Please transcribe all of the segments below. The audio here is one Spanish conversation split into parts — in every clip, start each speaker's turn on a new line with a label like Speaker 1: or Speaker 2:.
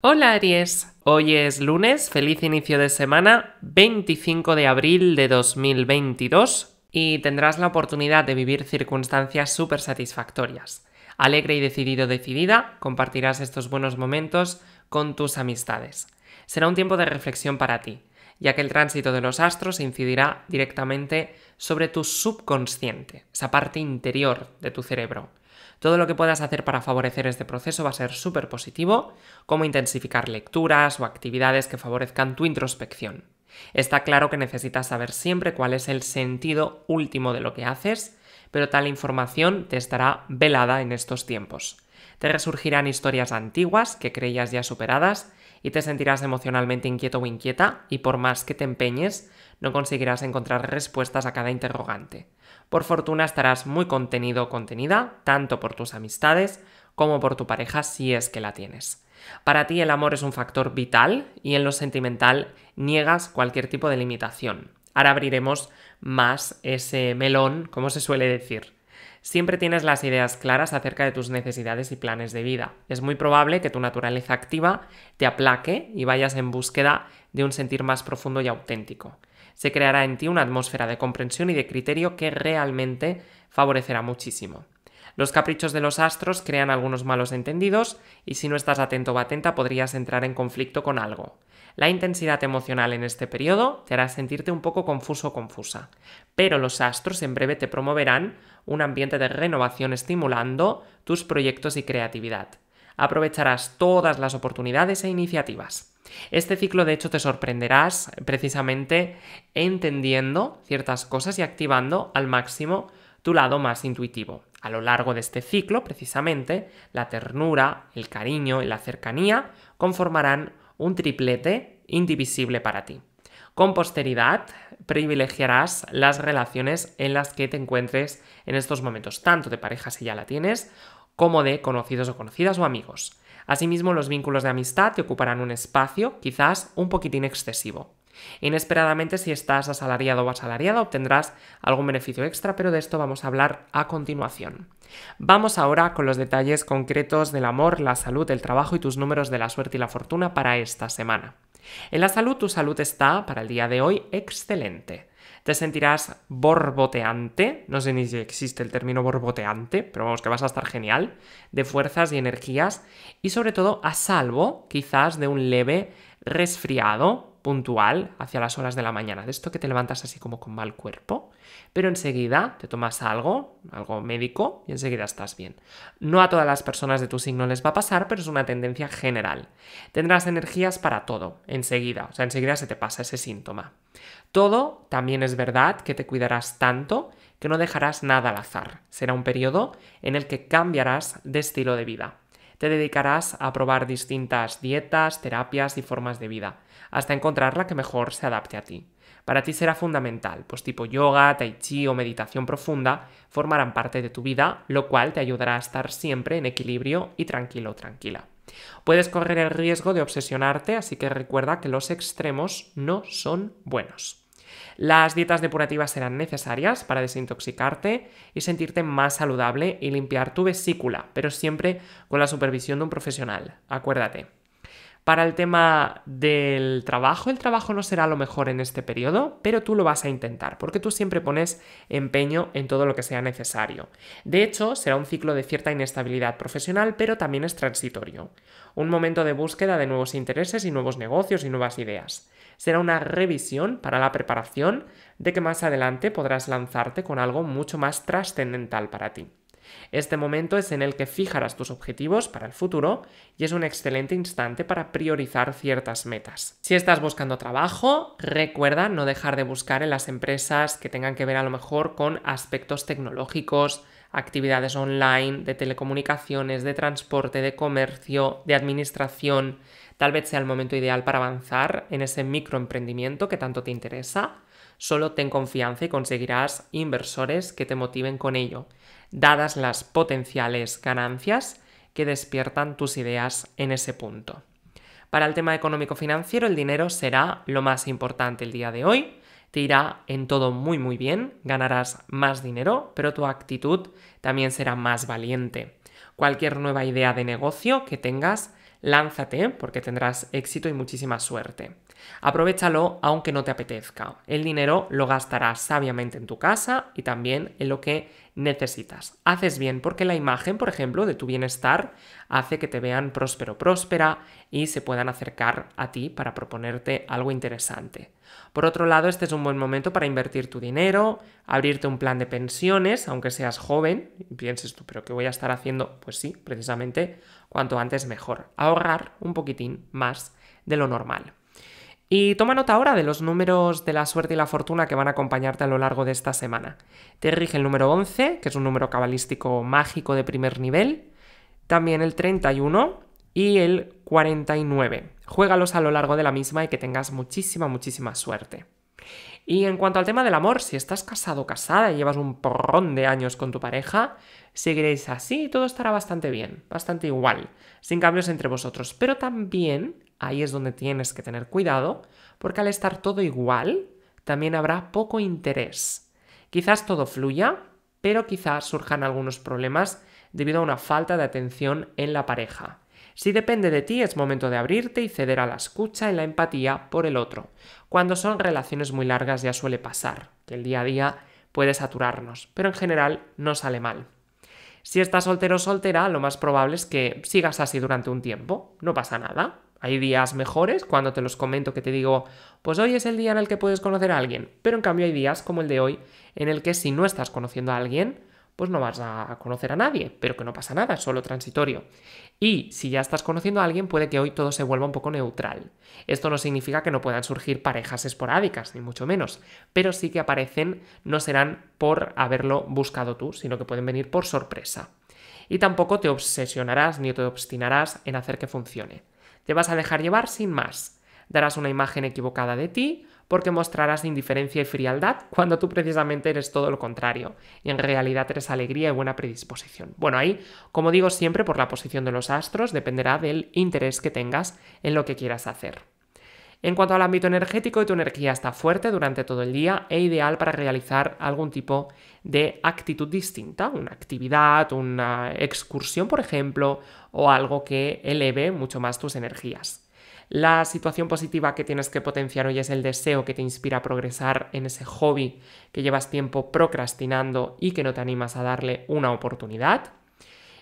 Speaker 1: Hola Aries, hoy es lunes, feliz inicio de semana, 25 de abril de 2022 y tendrás la oportunidad de vivir circunstancias súper satisfactorias. Alegre y decidido decidida, compartirás estos buenos momentos con tus amistades. Será un tiempo de reflexión para ti, ya que el tránsito de los astros incidirá directamente sobre tu subconsciente, esa parte interior de tu cerebro todo lo que puedas hacer para favorecer este proceso va a ser súper positivo, como intensificar lecturas o actividades que favorezcan tu introspección. Está claro que necesitas saber siempre cuál es el sentido último de lo que haces, pero tal información te estará velada en estos tiempos. Te resurgirán historias antiguas que creías ya superadas y te sentirás emocionalmente inquieto o inquieta y por más que te empeñes, no conseguirás encontrar respuestas a cada interrogante por fortuna estarás muy contenido contenida, tanto por tus amistades como por tu pareja si es que la tienes. Para ti el amor es un factor vital y en lo sentimental niegas cualquier tipo de limitación. Ahora abriremos más ese melón, como se suele decir. Siempre tienes las ideas claras acerca de tus necesidades y planes de vida. Es muy probable que tu naturaleza activa te aplaque y vayas en búsqueda de un sentir más profundo y auténtico se creará en ti una atmósfera de comprensión y de criterio que realmente favorecerá muchísimo. Los caprichos de los astros crean algunos malos entendidos y si no estás atento o atenta podrías entrar en conflicto con algo. La intensidad emocional en este periodo te hará sentirte un poco confuso o confusa, pero los astros en breve te promoverán un ambiente de renovación estimulando tus proyectos y creatividad aprovecharás todas las oportunidades e iniciativas. Este ciclo de hecho te sorprenderás precisamente entendiendo ciertas cosas y activando al máximo tu lado más intuitivo. A lo largo de este ciclo, precisamente, la ternura, el cariño y la cercanía conformarán un triplete indivisible para ti. Con posteridad privilegiarás las relaciones en las que te encuentres en estos momentos, tanto de pareja si ya la tienes, como de conocidos o conocidas o amigos. Asimismo, los vínculos de amistad te ocuparán un espacio quizás un poquitín excesivo. Inesperadamente, si estás asalariado o asalariada, obtendrás algún beneficio extra, pero de esto vamos a hablar a continuación. Vamos ahora con los detalles concretos del amor, la salud, el trabajo y tus números de la suerte y la fortuna para esta semana. En la salud, tu salud está, para el día de hoy, excelente. Te sentirás borboteante, no sé ni si existe el término borboteante, pero vamos que vas a estar genial, de fuerzas y energías, y sobre todo a salvo quizás de un leve resfriado puntual hacia las horas de la mañana, de esto que te levantas así como con mal cuerpo, pero enseguida te tomas algo, algo médico, y enseguida estás bien. No a todas las personas de tu signo les va a pasar, pero es una tendencia general. Tendrás energías para todo, enseguida, o sea, enseguida se te pasa ese síntoma. Todo también es verdad que te cuidarás tanto que no dejarás nada al azar. Será un periodo en el que cambiarás de estilo de vida te dedicarás a probar distintas dietas, terapias y formas de vida, hasta encontrar la que mejor se adapte a ti. Para ti será fundamental, pues tipo yoga, tai chi o meditación profunda formarán parte de tu vida, lo cual te ayudará a estar siempre en equilibrio y tranquilo tranquila. Puedes correr el riesgo de obsesionarte, así que recuerda que los extremos no son buenos. Las dietas depurativas serán necesarias para desintoxicarte y sentirte más saludable y limpiar tu vesícula, pero siempre con la supervisión de un profesional. Acuérdate. Para el tema del trabajo, el trabajo no será lo mejor en este periodo, pero tú lo vas a intentar, porque tú siempre pones empeño en todo lo que sea necesario. De hecho, será un ciclo de cierta inestabilidad profesional, pero también es transitorio. Un momento de búsqueda de nuevos intereses y nuevos negocios y nuevas ideas. Será una revisión para la preparación de que más adelante podrás lanzarte con algo mucho más trascendental para ti. Este momento es en el que fijarás tus objetivos para el futuro y es un excelente instante para priorizar ciertas metas. Si estás buscando trabajo, recuerda no dejar de buscar en las empresas que tengan que ver a lo mejor con aspectos tecnológicos, actividades online, de telecomunicaciones, de transporte, de comercio, de administración. Tal vez sea el momento ideal para avanzar en ese microemprendimiento que tanto te interesa Solo ten confianza y conseguirás inversores que te motiven con ello, dadas las potenciales ganancias que despiertan tus ideas en ese punto. Para el tema económico-financiero, el dinero será lo más importante el día de hoy. Te irá en todo muy muy bien, ganarás más dinero, pero tu actitud también será más valiente. Cualquier nueva idea de negocio que tengas Lánzate porque tendrás éxito y muchísima suerte. Aprovechalo aunque no te apetezca. El dinero lo gastarás sabiamente en tu casa y también en lo que necesitas. Haces bien porque la imagen, por ejemplo, de tu bienestar hace que te vean próspero, próspera y se puedan acercar a ti para proponerte algo interesante. Por otro lado, este es un buen momento para invertir tu dinero, abrirte un plan de pensiones, aunque seas joven, y pienses tú, pero ¿qué voy a estar haciendo? Pues sí, precisamente cuanto antes mejor. Ahorrar un poquitín más de lo normal. Y toma nota ahora de los números de la suerte y la fortuna que van a acompañarte a lo largo de esta semana. Te rige el número 11, que es un número cabalístico mágico de primer nivel, también el 31 y el 49. Juégalos a lo largo de la misma y que tengas muchísima, muchísima suerte. Y en cuanto al tema del amor, si estás casado o casada y llevas un porrón de años con tu pareja, seguiréis así y todo estará bastante bien, bastante igual, sin cambios entre vosotros. Pero también, ahí es donde tienes que tener cuidado, porque al estar todo igual, también habrá poco interés. Quizás todo fluya, pero quizás surjan algunos problemas debido a una falta de atención en la pareja. Si depende de ti, es momento de abrirte y ceder a la escucha y la empatía por el otro. Cuando son relaciones muy largas ya suele pasar, que el día a día puede saturarnos, pero en general no sale mal. Si estás soltero o soltera, lo más probable es que sigas así durante un tiempo, no pasa nada. Hay días mejores cuando te los comento que te digo, pues hoy es el día en el que puedes conocer a alguien, pero en cambio hay días como el de hoy en el que si no estás conociendo a alguien, pues no vas a conocer a nadie, pero que no pasa nada, es solo transitorio. Y si ya estás conociendo a alguien, puede que hoy todo se vuelva un poco neutral. Esto no significa que no puedan surgir parejas esporádicas, ni mucho menos, pero sí que aparecen, no serán por haberlo buscado tú, sino que pueden venir por sorpresa. Y tampoco te obsesionarás ni te obstinarás en hacer que funcione. Te vas a dejar llevar sin más. Darás una imagen equivocada de ti, porque mostrarás indiferencia y frialdad cuando tú precisamente eres todo lo contrario y en realidad eres alegría y buena predisposición. Bueno, ahí, como digo siempre, por la posición de los astros dependerá del interés que tengas en lo que quieras hacer. En cuanto al ámbito energético, tu energía está fuerte durante todo el día e ideal para realizar algún tipo de actitud distinta, una actividad, una excursión, por ejemplo, o algo que eleve mucho más tus energías. La situación positiva que tienes que potenciar hoy es el deseo que te inspira a progresar en ese hobby que llevas tiempo procrastinando y que no te animas a darle una oportunidad.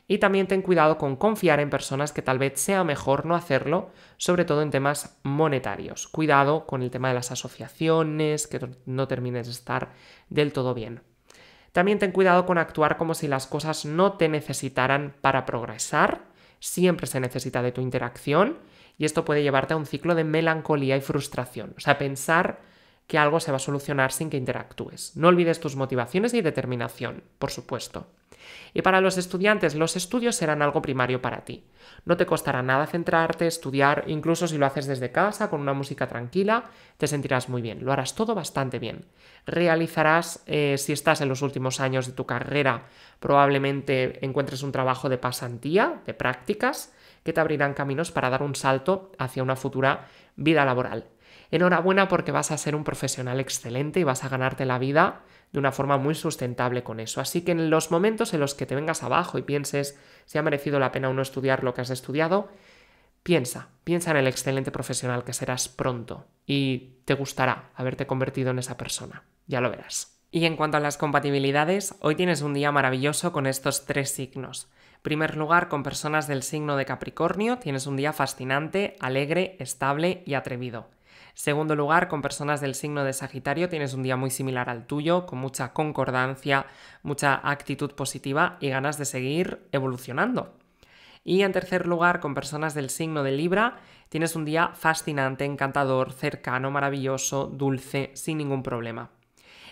Speaker 1: Y también ten cuidado con confiar en personas que tal vez sea mejor no hacerlo, sobre todo en temas monetarios. Cuidado con el tema de las asociaciones, que no termines de estar del todo bien. También ten cuidado con actuar como si las cosas no te necesitaran para progresar. Siempre se necesita de tu interacción y esto puede llevarte a un ciclo de melancolía y frustración, o sea, pensar que algo se va a solucionar sin que interactúes. No olvides tus motivaciones y determinación, por supuesto. Y para los estudiantes, los estudios serán algo primario para ti. No te costará nada centrarte, estudiar, incluso si lo haces desde casa, con una música tranquila, te sentirás muy bien, lo harás todo bastante bien. Realizarás, eh, si estás en los últimos años de tu carrera, probablemente encuentres un trabajo de pasantía, de prácticas, que te abrirán caminos para dar un salto hacia una futura vida laboral. Enhorabuena porque vas a ser un profesional excelente y vas a ganarte la vida de una forma muy sustentable con eso. Así que en los momentos en los que te vengas abajo y pienses si ha merecido la pena uno no estudiar lo que has estudiado, piensa, piensa en el excelente profesional que serás pronto y te gustará haberte convertido en esa persona. Ya lo verás. Y en cuanto a las compatibilidades, hoy tienes un día maravilloso con estos tres signos. Primer lugar, con personas del signo de Capricornio, tienes un día fascinante, alegre, estable y atrevido. Segundo lugar, con personas del signo de Sagitario tienes un día muy similar al tuyo, con mucha concordancia, mucha actitud positiva y ganas de seguir evolucionando. Y en tercer lugar, con personas del signo de Libra, tienes un día fascinante, encantador, cercano, maravilloso, dulce, sin ningún problema.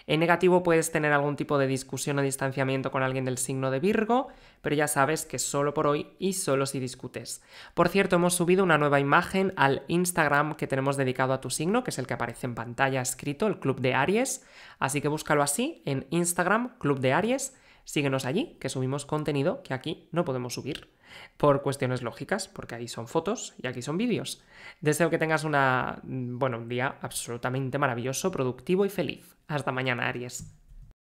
Speaker 1: En negativo puedes tener algún tipo de discusión o distanciamiento con alguien del signo de Virgo, pero ya sabes que solo por hoy y solo si discutes. Por cierto, hemos subido una nueva imagen al Instagram que tenemos dedicado a tu signo, que es el que aparece en pantalla escrito, el Club de Aries. Así que búscalo así en Instagram, Club de Aries. Síguenos allí, que subimos contenido que aquí no podemos subir por cuestiones lógicas, porque ahí son fotos y aquí son vídeos. Deseo que tengas una, mm, un día absolutamente maravilloso, productivo y feliz. Hasta mañana, Aries.